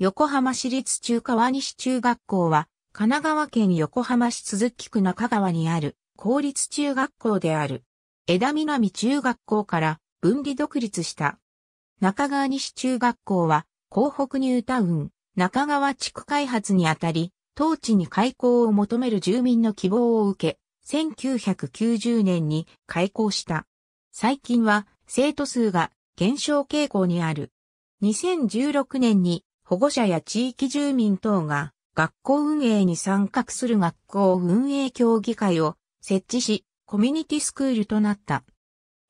横浜市立中川西中学校は、神奈川県横浜市鈴木区中川にある公立中学校である。枝南中学校から分離独立した。中川西中学校は、港北ニュータウン、中川地区開発にあたり、当地に開校を求める住民の希望を受け、1990年に開校した。最近は生徒数が減少傾向にある。2016年に保護者や地域住民等が学校運営に参画する学校運営協議会を設置し、コミュニティスクールとなった。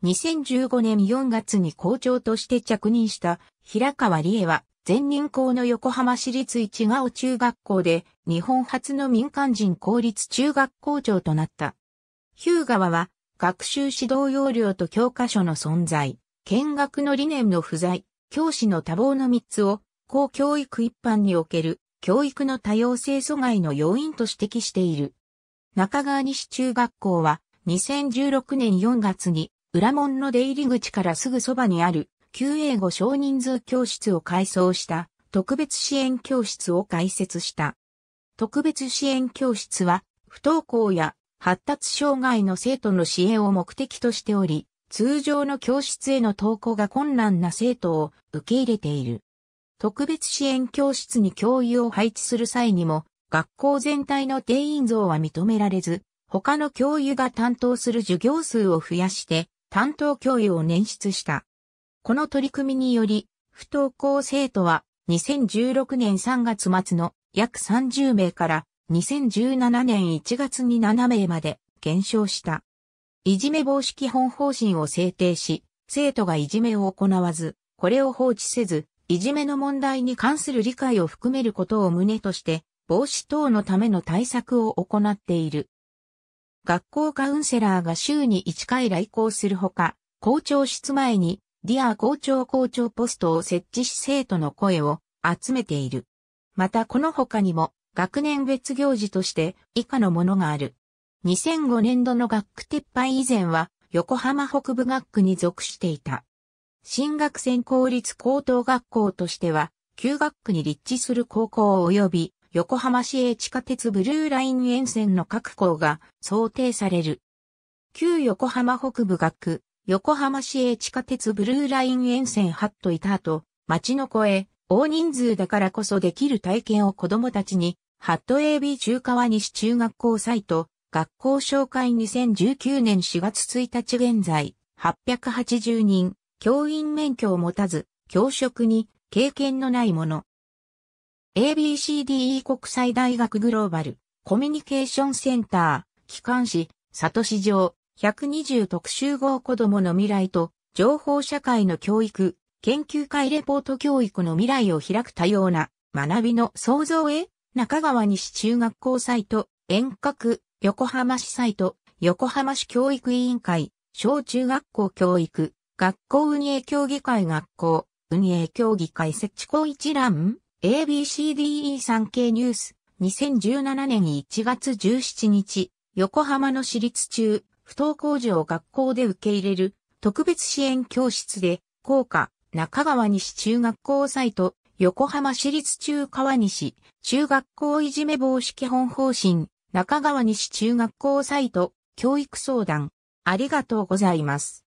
2015年4月に校長として着任した平川理恵は前任校の横浜市立市川中学校で日本初の民間人公立中学校長となった。ヒュー川は学習指導要領と教科書の存在、見学の理念の不在、教師の多忙の3つを校教育一般における教育の多様性阻害の要因と指摘している。中川西中学校は2016年4月に裏門の出入り口からすぐそばにある旧英語少人数教室を改装した特別支援教室を開設した。特別支援教室は不登校や発達障害の生徒の支援を目的としており、通常の教室への登校が困難な生徒を受け入れている。特別支援教室に教諭を配置する際にも、学校全体の定員増は認められず、他の教諭が担当する授業数を増やして、担当教諭を捻出した。この取り組みにより、不登校生徒は2016年3月末の約30名から2017年1月に7名まで減少した。いじめ防止基本方針を制定し、生徒がいじめを行わず、これを放置せず、いじめの問題に関する理解を含めることを旨として、防止等のための対策を行っている。学校カウンセラーが週に1回来校するほか、校長室前に、ディア校長校長ポストを設置し生徒の声を集めている。またこの他にも、学年別行事として以下のものがある。2005年度の学区撤廃以前は、横浜北部学区に属していた。新学専公立高等学校としては、旧学区に立地する高校及び横浜市営地下鉄ブルーライン沿線の各校が想定される。旧横浜北部学、横浜市営地下鉄ブルーライン沿線8といた後、町の声、大人数だからこそできる体験を子供たちに、ハット AB 中川西中学校サイト、学校紹介2019年4月1日現在、880人、教員免許を持たず、教職に経験のないもの。ABCDE 国際大学グローバルコミュニケーションセンター、機関士、里市場、120特集号子供の未来と、情報社会の教育、研究会レポート教育の未来を開く多様な学びの創造へ、中川西中学校サイト、遠隔、横浜市サイト、横浜市教育委員会、小中学校教育、学校運営協議会学校、運営協議会設置校一覧、ABCDE 産経ニュース、2017年1月17日、横浜の私立中、不登校児を学校で受け入れる、特別支援教室で、校歌、中川西中学校サイト、横浜市立中川西、中学校いじめ防止基本方針、中川西中学校サイト、教育相談。ありがとうございます。